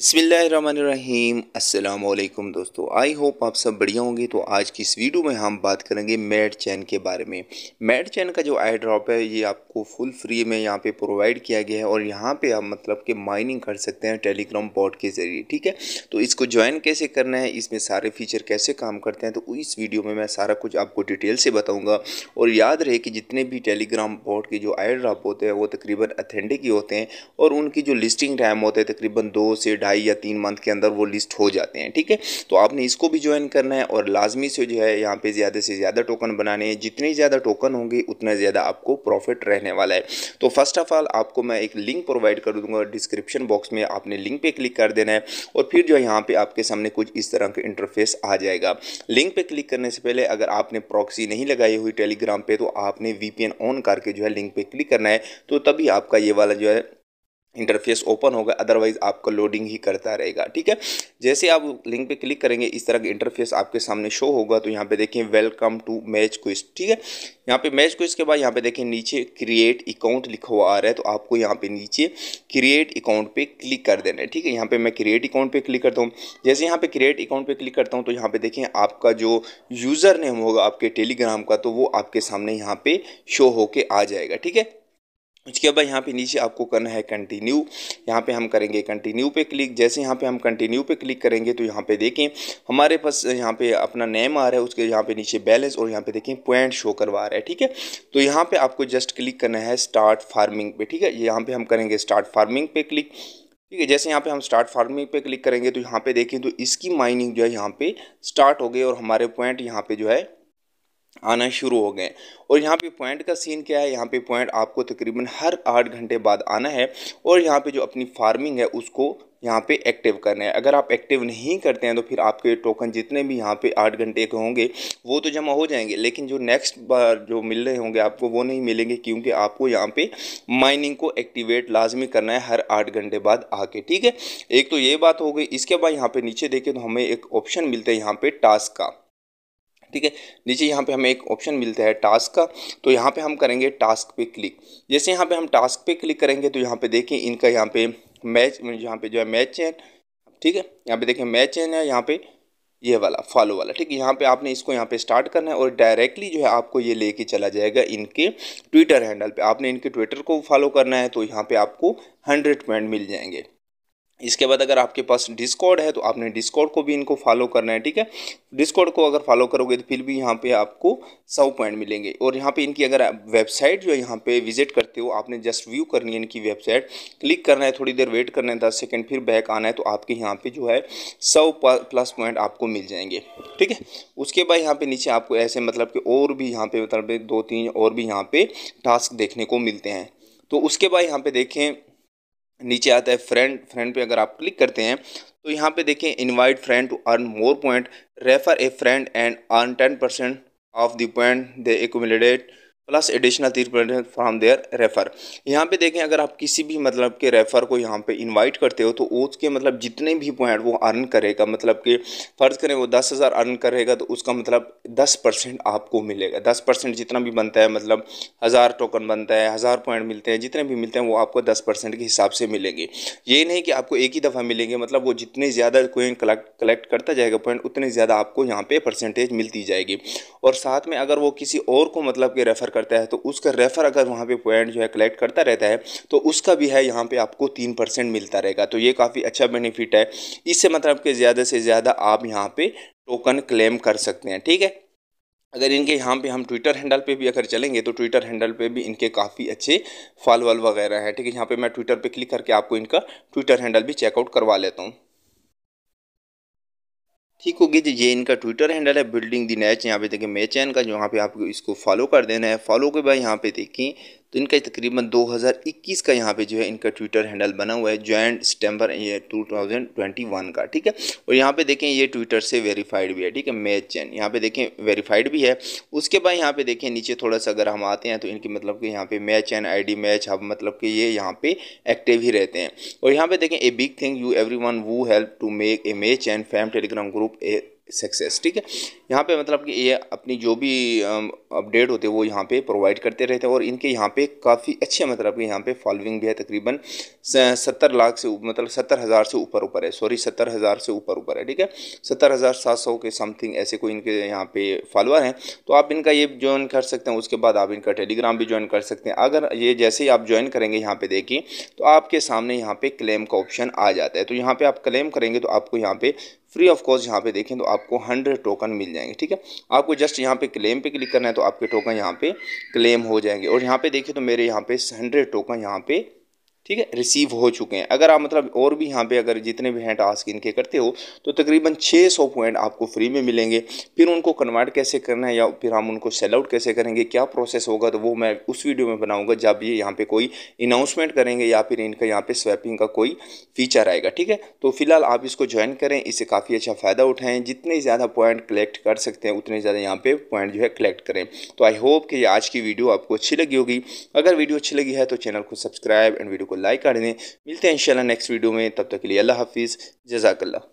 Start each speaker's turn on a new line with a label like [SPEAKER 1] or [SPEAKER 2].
[SPEAKER 1] बसमीम अल्लाम दोस्तों आई होप आप सब बढ़िया होंगे तो आज की इस वीडियो में हम बात करेंगे मेड चैन के बारे में मेड चैन का जो आई ड्रॉप है ये आपको फुल फ्री में यहाँ पे प्रोवाइड किया गया है और यहाँ पे आप मतलब कि माइनिंग कर सकते हैं टेलीग्राम बॉट के ज़रिए ठीक है तो इसको ज्वाइन कैसे करना है इसमें सारे फीचर कैसे काम करते हैं तो इस वीडियो में मैं सारा कुछ आपको डिटेल से बताऊँगा और याद रहे कि जितने भी टेलीग्राम बॉट के जो आई ड्रॉप होते हैं वो तकरीबन अथेंटिक ही होते हैं और उनकी जो लिस्टिंग टाइम होता है तकरीबन दो से ढाई या तीन मंथ के अंदर वो लिस्ट हो जाते हैं ठीक है तो आपने इसको भी ज्वाइन करना है और लाजमी से जो है यहाँ पे ज़्यादा से ज़्यादा टोकन बनाने हैं जितने ज़्यादा टोकन होंगे उतना ज़्यादा आपको प्रॉफिट रहने वाला है तो फर्स्ट ऑफ ऑल आपको मैं एक लिंक प्रोवाइड कर दूंगा डिस्क्रिप्शन बॉक्स में आपने लिंक पर क्लिक कर देना है और फिर जो है यहाँ पर आपके सामने कुछ इस तरह का इंटरफेस आ जाएगा लिंक पर क्लिक करने से पहले अगर आपने प्रॉक्सी नहीं लगाई हुई टेलीग्राम पर तो आपने वी ऑन करके जो है लिंक पर क्लिक करना है तो तभी आपका ये वाला जो है इंटरफेस ओपन होगा अदरवाइज आपका लोडिंग ही करता रहेगा ठीक है जैसे आप लिंक पे क्लिक करेंगे इस तरह का इंटरफेस आपके सामने शो होगा तो यहाँ पे देखिए वेलकम टू मैच क्विज ठीक है यहाँ पे मैच क्विज के बाद यहाँ पे देखिए नीचे क्रिएट अकाउंट लिखा हुआ आ रहा है तो आपको यहाँ पे नीचे क्रिएट अकाउंट पे क्लिक कर देना है ठीक है यहाँ पे मैं क्रिएट अकाउंट पे क्लिक करता हूँ जैसे यहाँ पे क्रिएट अकाउंट पे क्लिक करता हूँ तो यहाँ पे देखें आपका जो यूज़र नेम होगा आपके टेलीग्राम का तो वो आपके सामने यहाँ पे शो होके आ जाएगा ठीक है उसके बाद यहाँ पे नीचे आपको करना है कंटिन्यू यहाँ पे हम करेंगे कंटिन्यू पे क्लिक जैसे यहाँ पे हम कंटिन्यू पे क्लिक करेंगे तो यहाँ पे देखें हमारे पास यहाँ पे अपना नेम आ रहा है उसके यहाँ पे नीचे बैलेंस और यहाँ पे देखें पॉइंट शो करवा रहा है ठीक है तो यहाँ पे आपको जस्ट क्लिक करना है स्टार्ट फार्मिंग पे ठीक है यहाँ पर हम करेंगे स्टार्ट फार्मिंग पे क्लिक ठीक है जैसे यहाँ पे हम स्टार्ट फार्मिंग पे क्लिक करेंगे तो यहाँ पे देखें तो इसकी माइनिंग जो है यहाँ पे स्टार्ट हो गई और हमारे पॉइंट यहाँ पे जो है आना शुरू हो गए और यहाँ पे पॉइंट का सीन क्या है यहाँ पे पॉइंट आपको तकरीबन हर आठ घंटे बाद आना है और यहाँ पे जो अपनी फार्मिंग है उसको यहाँ पे एक्टिव करना है अगर आप एक्टिव नहीं करते हैं तो फिर आपके टोकन जितने भी यहाँ पे आठ घंटे के होंगे वो तो जमा हो जाएंगे लेकिन जो नेक्स्ट बार जो मिल रहे होंगे आपको वो नहीं मिलेंगे क्योंकि आपको यहाँ पे माइनिंग को एक्टिवेट लाजमी करना है हर आठ घंटे बाद आके ठीक है एक तो ये बात हो गई इसके बाद यहाँ पर नीचे देखें तो हमें एक ऑप्शन मिलता है यहाँ पर टास्क का ठीक है नीचे यहाँ पे हमें एक ऑप्शन मिलता है टास्क का तो यहाँ पे हम करेंगे टास्क पे क्लिक जैसे यहाँ पे हम टास्क पे क्लिक करेंगे तो यहाँ पे देखें इनका यहाँ पे मैच यहाँ पे जो है मैच चैन ठीक है यहाँ पे देखें मैच चैन है यहाँ पे ये वाला फॉलो वाला ठीक है यहाँ पे आपने इसको यहाँ पे स्टार्ट करना है और डायरेक्टली जो है आपको ये लेके चला जाएगा इनके ट्विटर हैंडल पे आपने इनके ट्विटर को फॉलो करना है तो यहाँ पे आपको हंड्रेड पॉइंट मिल जाएंगे इसके बाद अगर आपके पास डिस्कॉर्ड है तो आपने डिस्कॉर्ड को भी इनको फॉलो करना है ठीक है डिस्कॉर्ड को अगर फॉलो करोगे तो फिर भी यहाँ पे आपको सौ पॉइंट मिलेंगे और यहाँ पे इनकी अगर वेबसाइट जो यहाँ पे विजिट करते हो आपने जस्ट व्यू करनी है इनकी वेबसाइट क्लिक करना है थोड़ी देर वेट करना है दस सेकेंड फिर बैक आना है तो आपके यहाँ पर जो है सौ प्लस पॉइंट आपको मिल जाएंगे ठीक है उसके बाद यहाँ पर नीचे आपको ऐसे मतलब कि और भी यहाँ पर मतलब दो तीन और भी यहाँ पर टास्क देखने को मिलते हैं तो उसके बाद यहाँ पर देखें नीचे आता है फ्रेंड फ्रेंड पे अगर आप क्लिक करते हैं तो यहाँ पे देखें invite friend to earn more point refer a friend and earn ten percent of the point they accumulate plus additional three percent from their refer यहाँ पे देखें अगर आप किसी भी मतलब के रेफ़र को यहाँ पे इनवाइट करते हो तो उसके मतलब जितने भी पॉइंट वो अर्न करेगा मतलब कि फ़र्ज़ करें वो दस हज़ार अर्न करेगा तो उसका मतलब दस परसेंट आपको मिलेगा दस परसेंट जितना भी बनता है मतलब हज़ार टोकन बनता है हज़ार पॉइंट मिलते हैं जितने भी मिलते हैं वो आपको दस परसेंट के हिसाब से मिलेंगे ये नहीं कि आपको एक ही दफ़ा मिलेंगे मतलब वो जितने ज़्यादा कोइन कलेक्ट कलेक्ट करता जाएगा पॉइंट उतने ज़्यादा आपको यहाँ पर परसेंटेज मिलती जाएगी और साथ में अगर वो किसी और को मतलब के रेफ़र करता है तो उसका रेफर अगर वहाँ पे पॉइंट जो है कलेक्ट करता रहता है तो उसका भी है यहाँ पे आपको तीन परसेंट मिलता रहेगा तो ये काफ़ी अच्छा बेनिफिट है इससे मतलब कि ज़्यादा से ज़्यादा आप यहाँ पे टोकन क्लेम कर सकते हैं ठीक है अगर इनके यहाँ पे हम ट्विटर हैंडल पे भी अगर चलेंगे तो ट्विटर हैंडल पे भी इनके काफ़ी अच्छे फॉलोअल वगैरह हैं ठीक है यहाँ पे मैं ट्विटर पे क्लिक करके आपको इनका ट्विटर हैंडल भी चेकआउट करवा लेता हूँ ठीक होगी जी ये इनका ट्विटर हैंडल है बिल्डिंग दी नैच यहाँ पे देखिए मैच है इनका जो यहाँ पे आपको इसको फॉलो कर देना है फॉलो के बाद यहाँ पे देखें तो इनका तकरीबन 2021 का यहाँ पे जो है इनका ट्विटर हैंडल बना हुआ है जॉइंट सितंबर टू थाउजेंड ट्वेंटी वन का ठीक है और यहाँ पे देखें ये ट्विटर से वेरीफाइड भी है ठीक है मैच चैन यहाँ पे देखें वेरीफाइड भी है उसके बाद यहाँ पे देखें नीचे थोड़ा सा अगर हम आते हैं तो इनके मतलब कि यहाँ पे match chain I D match हम मतलब कि ये यहाँ पे एक्टिव ही रहते हैं और यहाँ पे देखें a big thank you everyone who help to make a match and fam Telegram group a success ठीक है यहाँ पे मतलब कि ये अपनी जो भी अपडेट होते हैं वो यहाँ पे प्रोवाइड करते रहते हैं और इनके यहाँ पे काफ़ी अच्छे मतलब कि यहाँ पे फॉलोइंग भी है तकरीबन सत्तर लाख से मतलब सत्तर हज़ार से ऊपर ऊपर है सॉरी सत्तर हज़ार से ऊपर ऊपर है ठीक है सत्तर हज़ार सात सौ के समथिंग ऐसे कोई इनके यहाँ पे फॉलोअर हैं तो आप इनका ये ज्वाइन कर सकते हैं उसके बाद आप इनका टेलीग्राम भी ज्वाइन कर सकते हैं अगर ये जैसे ही आप ज्वाइन करेंगे यहाँ पर देखिए तो आपके सामने यहाँ पर क्लेम का ऑप्शन आ जाता है तो यहाँ पर आप क्लेम करेंगे तो आपको यहाँ पर फ्री ऑफ कॉस्ट यहाँ पे देखें तो आप आपको हंड्रेड टोकन मिल जाएंगे ठीक है आपको जस्ट यहाँ पे क्लेम पे क्लिक करना है तो आपके टोकन यहाँ पे क्लेम हो जाएंगे और यहाँ पे देखिए तो मेरे यहाँ पे हंड्रेड टोकन यहाँ पे ठीक है रिसीव हो चुके हैं अगर आप मतलब और भी यहाँ पे अगर जितने भी हैं टास्क इनके करते हो तो तकरीबन 600 पॉइंट आपको फ्री में मिलेंगे फिर उनको कन्वर्ट कैसे करना है या फिर हम उनको सेल आउट कैसे करेंगे क्या प्रोसेस होगा तो वो मैं उस वीडियो में बनाऊंगा जब ये यहाँ पे कोई अनाउंसमेंट करेंगे या फिर इनका यहाँ पर स्वैपिंग का कोई फीचर आएगा ठीक है तो फिलहाल आप इसको ज्वाइन करें इससे काफ़ी अच्छा फ़ायदा उठाएँ जितने ज़्यादा पॉइंट कलेक्ट कर सकते हैं उतने ज़्यादा यहाँ पे पॉइंट जो है कलेक्ट करें तो आई होप कि आज की वीडियो आपको अच्छी लगी होगी अगर वीडियो अच्छी लगी है तो चैनल को सब्सक्राइब एंड वीडियो को लाइक कर दें मिलते हैं इंशाल्लाह नेक्स्ट वीडियो में तब तक के लिए अल्लाह हाफिज़ जजाकल्ला